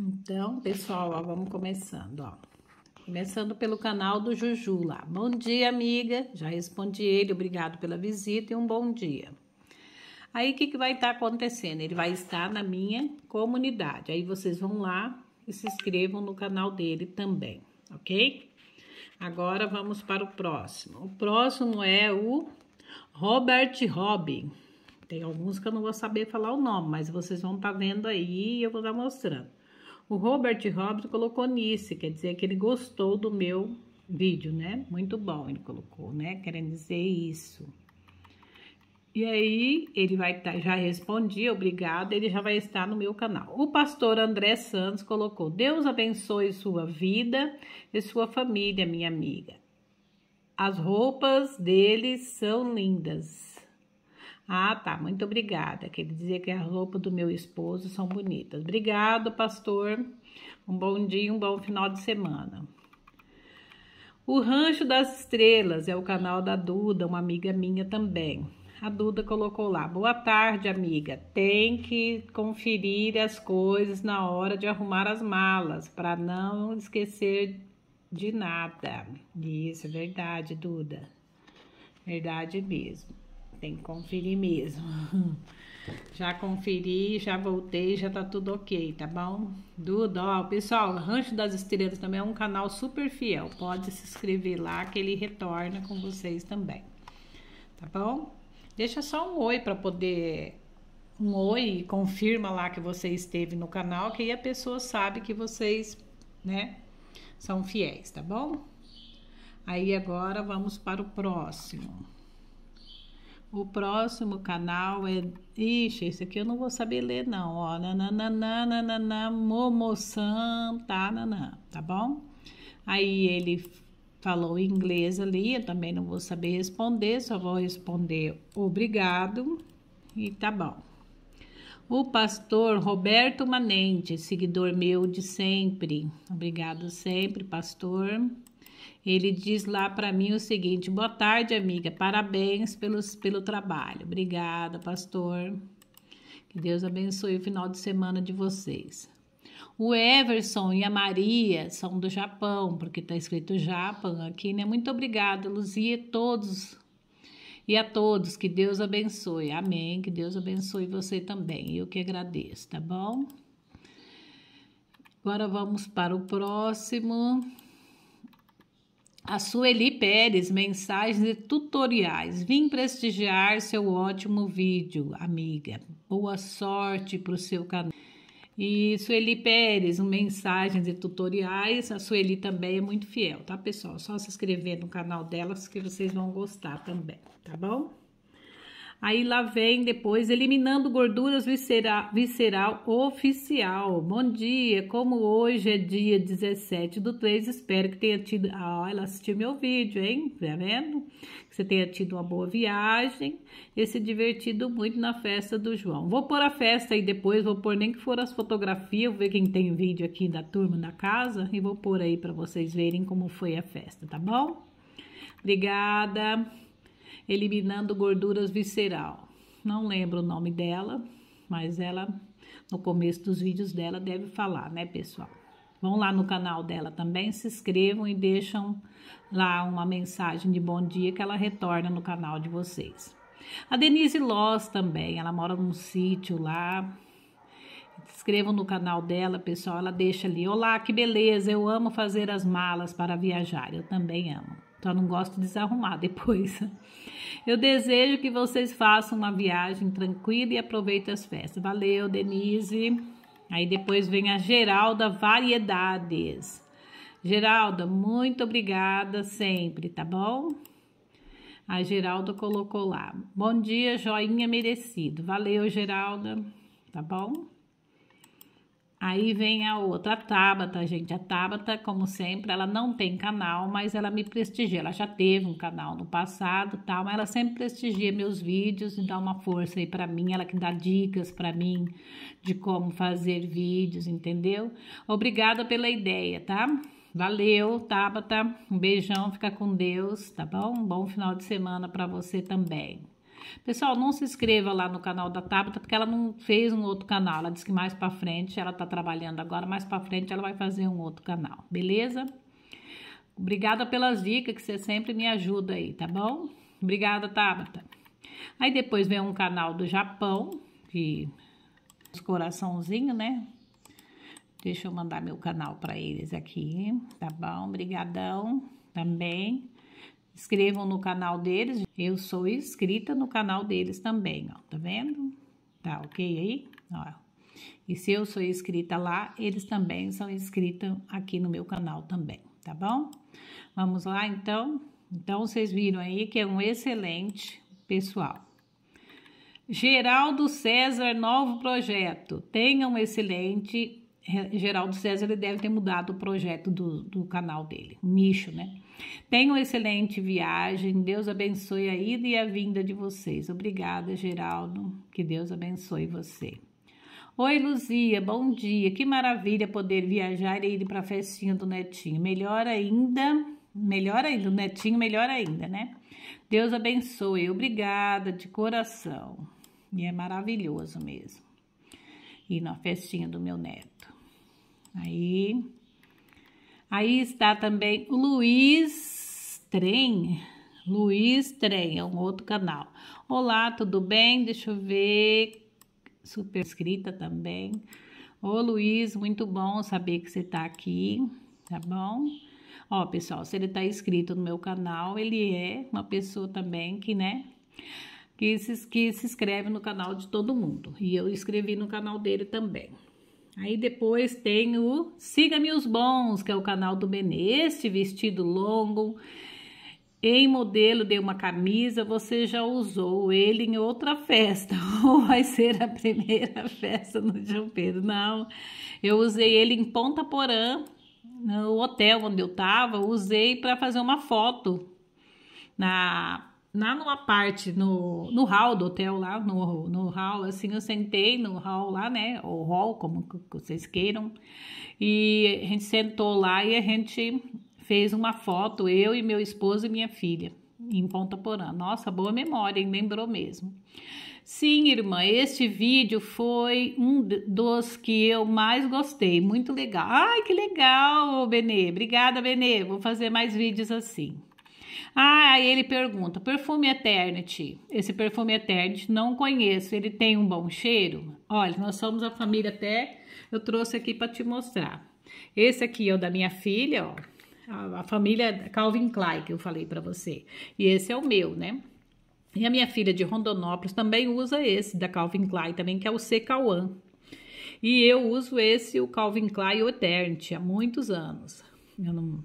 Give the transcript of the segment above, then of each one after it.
Então, pessoal, ó, vamos começando, ó. Começando pelo canal do Juju lá. Bom dia, amiga. Já respondi ele, obrigado pela visita e um bom dia. Aí, o que, que vai estar tá acontecendo? Ele vai estar na minha comunidade. Aí, vocês vão lá e se inscrevam no canal dele também, ok? Agora, vamos para o próximo. O próximo é o Robert Robin. Tem alguns que eu não vou saber falar o nome, mas vocês vão estar tá vendo aí e eu vou estar tá mostrando. O Robert Robson colocou nisso, quer dizer que ele gostou do meu vídeo, né? Muito bom, ele colocou, né? Querendo dizer isso. E aí, ele vai tá, já respondi, obrigado, ele já vai estar no meu canal. O pastor André Santos colocou: Deus abençoe sua vida e sua família, minha amiga. As roupas dele são lindas. Ah, tá, muito obrigada. Quer dizer que as roupas do meu esposo são bonitas. Obrigado, pastor. Um bom dia, um bom final de semana. O Rancho das Estrelas é o canal da Duda, uma amiga minha também. A Duda colocou lá: Boa tarde, amiga. Tem que conferir as coisas na hora de arrumar as malas, para não esquecer de nada. Isso é verdade, Duda. Verdade mesmo. Tem que conferir mesmo. Já conferi, já voltei, já tá tudo ok, tá bom? Duda, ó, pessoal, Rancho das Estrelas também é um canal super fiel. Pode se inscrever lá que ele retorna com vocês também. Tá bom? Deixa só um oi para poder um oi confirma lá que você esteve no canal, que aí a pessoa sabe que vocês, né, são fiéis, tá bom? Aí agora vamos para o próximo. O próximo canal é. Ixi, esse aqui eu não vou saber ler, não. Ó, nananana, momoçan, tá, nanã, tá bom? Aí ele falou inglês ali, eu também não vou saber responder, só vou responder obrigado e tá bom. O pastor Roberto Manente, seguidor meu de sempre. Obrigado sempre, pastor. Ele diz lá para mim o seguinte: boa tarde, amiga, parabéns pelos, pelo trabalho. Obrigada, pastor. Que Deus abençoe o final de semana de vocês. O Everson e a Maria são do Japão, porque está escrito Japão aqui, né? Muito obrigada, Luzia, todos e a todos, que Deus abençoe. Amém. Que Deus abençoe você também. Eu que agradeço, tá bom? Agora vamos para o próximo. A Sueli Pérez, mensagens e tutoriais. Vim prestigiar seu ótimo vídeo, amiga. Boa sorte para o seu canal. E Sueli Pérez, um Mensagens e Tutoriais. A Sueli também é muito fiel, tá, pessoal? Só se inscrever no canal delas que vocês vão gostar também, tá bom? Aí lá vem depois eliminando gorduras visceral, visceral oficial. Bom dia, como hoje é dia 17 do 3, espero que tenha tido. Ah, ela assistiu meu vídeo, hein? Tá vendo? Que você tenha tido uma boa viagem e se divertido muito na festa do João. Vou pôr a festa aí depois, vou pôr nem que for as fotografias, vou ver quem tem vídeo aqui da turma da casa e vou pôr aí para vocês verem como foi a festa, tá bom? Obrigada eliminando gorduras visceral. Não lembro o nome dela, mas ela no começo dos vídeos dela deve falar, né, pessoal? Vão lá no canal dela também, se inscrevam e deixam lá uma mensagem de bom dia que ela retorna no canal de vocês. A Denise Loss também, ela mora num sítio lá. Se inscrevam no canal dela, pessoal. Ela deixa ali: Olá, que beleza! Eu amo fazer as malas para viajar. Eu também amo. Só não gosto de desarrumar depois. Eu desejo que vocês façam uma viagem tranquila e aproveitem as festas. Valeu, Denise. Aí depois vem a Geralda Variedades. Geralda, muito obrigada sempre, tá bom? A Geralda colocou lá. Bom dia, joinha merecido. Valeu, Geralda, tá bom? Aí vem a outra, a Tabata, gente. A Tabata, como sempre, ela não tem canal, mas ela me prestigia. Ela já teve um canal no passado, tal, mas ela sempre prestigia meus vídeos e dá uma força aí para mim. Ela que dá dicas para mim de como fazer vídeos, entendeu? Obrigada pela ideia, tá? Valeu, Tabata. Um beijão, fica com Deus, tá bom? Um bom final de semana para você também. Pessoal, não se inscreva lá no canal da Tabata, porque ela não fez um outro canal. Ela disse que mais para frente, ela tá trabalhando agora, mais para frente ela vai fazer um outro canal, beleza? Obrigada pelas dicas que você sempre me ajuda aí, tá bom? Obrigada, Tabata. Aí depois vem um canal do Japão, que os coraçãozinho, né? Deixa eu mandar meu canal para eles aqui, tá bom? Obrigadão também inscrevam no canal deles. Eu sou inscrita no canal deles também, ó. Tá vendo? Tá ok aí? Ó. E se eu sou inscrita lá, eles também são inscritos aqui no meu canal também, tá bom? Vamos lá, então. Então, vocês viram aí que é um excelente pessoal. Geraldo César, novo projeto. Tenha um excelente... Geraldo César, ele deve ter mudado o projeto do, do canal dele, o nicho, né? Tenham excelente viagem. Deus abençoe a ida e a vinda de vocês. Obrigada, Geraldo. Que Deus abençoe você. Oi, Luzia, bom dia. Que maravilha poder viajar e ir para a festinha do netinho. Melhor ainda, melhor ainda, o netinho, melhor ainda, né? Deus abençoe. Obrigada de coração. E é maravilhoso mesmo. Ir na festinha do meu neto. Aí, Aí está também o Luiz Trem. Luiz Trem, é um outro canal. Olá, tudo bem? Deixa eu ver. Super escrita também. Ô Luiz, muito bom saber que você está aqui, tá bom? Ó, pessoal, se ele está inscrito no meu canal, ele é uma pessoa também que, né, que se, que se inscreve no canal de todo mundo. E eu escrevi no canal dele também. Aí depois tem o Siga-me os Bons, que é o canal do Benê. Este vestido longo em modelo de uma camisa, você já usou ele em outra festa, ou vai ser a primeira festa no João Pedro. Não, eu usei ele em Ponta Porã, no hotel onde eu estava, usei para fazer uma foto na lá numa parte, no, no hall do hotel lá, no, no hall, assim, eu sentei no hall lá, né, ou hall, como vocês queiram, e a gente sentou lá e a gente fez uma foto, eu e meu esposo e minha filha, em Ponta Porã. Nossa, boa memória, hein? lembrou mesmo. Sim, irmã, este vídeo foi um dos que eu mais gostei, muito legal. Ai, que legal, Benê. Obrigada, Benê. Vou fazer mais vídeos assim. Ah, aí ele pergunta: perfume Eternity. Esse perfume Eternity não conheço, ele tem um bom cheiro? Olha, nós somos a família até, eu trouxe aqui para te mostrar. Esse aqui é o da minha filha, ó. A, família Calvin Klein, que eu falei para você. E esse é o meu, né? E a minha filha de Rondonópolis também usa esse da Calvin Klein também, que é o Secauan. E eu uso esse, o Calvin Klein Eternity, há muitos anos. Eu não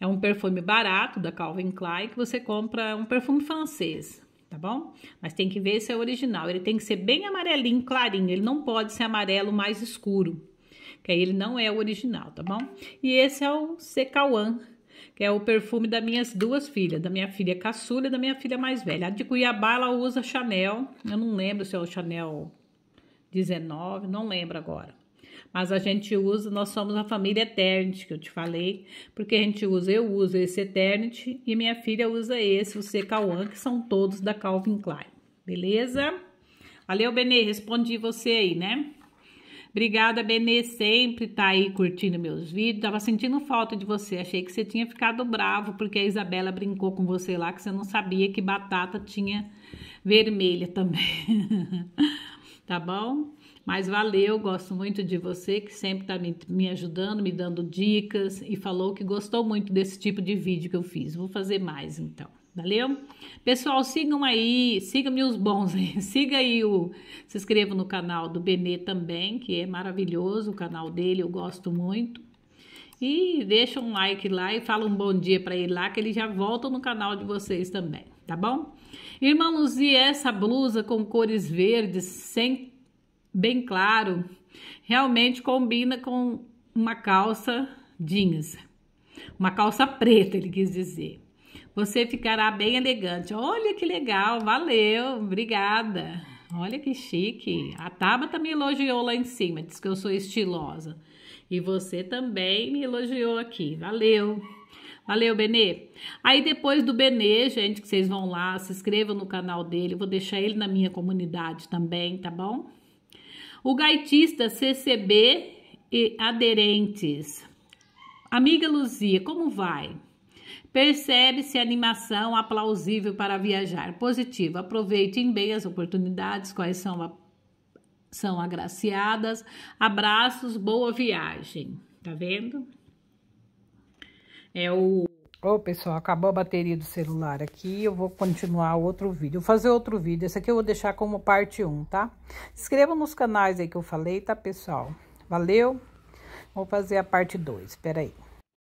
é um perfume barato da Calvin Klein que você compra um perfume francês, tá bom? Mas tem que ver se é original. Ele tem que ser bem amarelinho, clarinho. Ele não pode ser amarelo mais escuro, que aí ele não é o original, tá bom? E esse é o Secauan, que é o perfume das minhas duas filhas, da minha filha caçula e da minha filha mais velha. A de Cuiabá, ela usa Chanel. Eu não lembro se é o Chanel 19, não lembro agora. Mas a gente usa, nós somos a família Eternity, que eu te falei, porque a gente usa, eu uso esse Eternity e minha filha usa esse, o CK1, que são todos da Calvin Klein, beleza? Valeu, Benê, respondi você aí, né? Obrigada, Benê, sempre tá aí curtindo meus vídeos. Tava sentindo falta de você, achei que você tinha ficado bravo, porque a Isabela brincou com você lá, que você não sabia que batata tinha vermelha também. tá bom? Mas valeu, gosto muito de você que sempre está me, me ajudando, me dando dicas e falou que gostou muito desse tipo de vídeo que eu fiz. Vou fazer mais então. Valeu? Pessoal, sigam aí, sigam-me os bons Siga aí o. Se inscreva no canal do Benê também, que é maravilhoso o canal dele, eu gosto muito. E deixa um like lá e fala um bom dia para ele lá, que ele já volta no canal de vocês também, tá bom? Irmã Luzia, essa blusa com cores verdes, sem bem claro, realmente combina com uma calça jeans. Uma calça preta, ele quis dizer. Você ficará bem elegante. Olha que legal, valeu, obrigada. Olha que chique. A Tabata me elogiou lá em cima, disse que eu sou estilosa. E você também me elogiou aqui, valeu. Valeu, Benê. Aí depois do Benê, gente, que vocês vão lá, se inscrevam no canal dele. Eu vou deixar ele na minha comunidade também, tá bom? O gaitista CCB e aderentes. Amiga Luzia, como vai? Percebe-se animação aplausível para viajar. Positivo. Aproveitem bem as oportunidades, quais são, a, são agraciadas. Abraços, boa viagem. Tá vendo? É o Ô, pessoal, acabou a bateria do celular aqui, eu vou continuar outro vídeo, vou fazer outro vídeo, esse aqui eu vou deixar como parte 1, tá? Se inscreva nos canais aí que eu falei, tá, pessoal? Valeu? Vou fazer a parte 2, peraí. aí.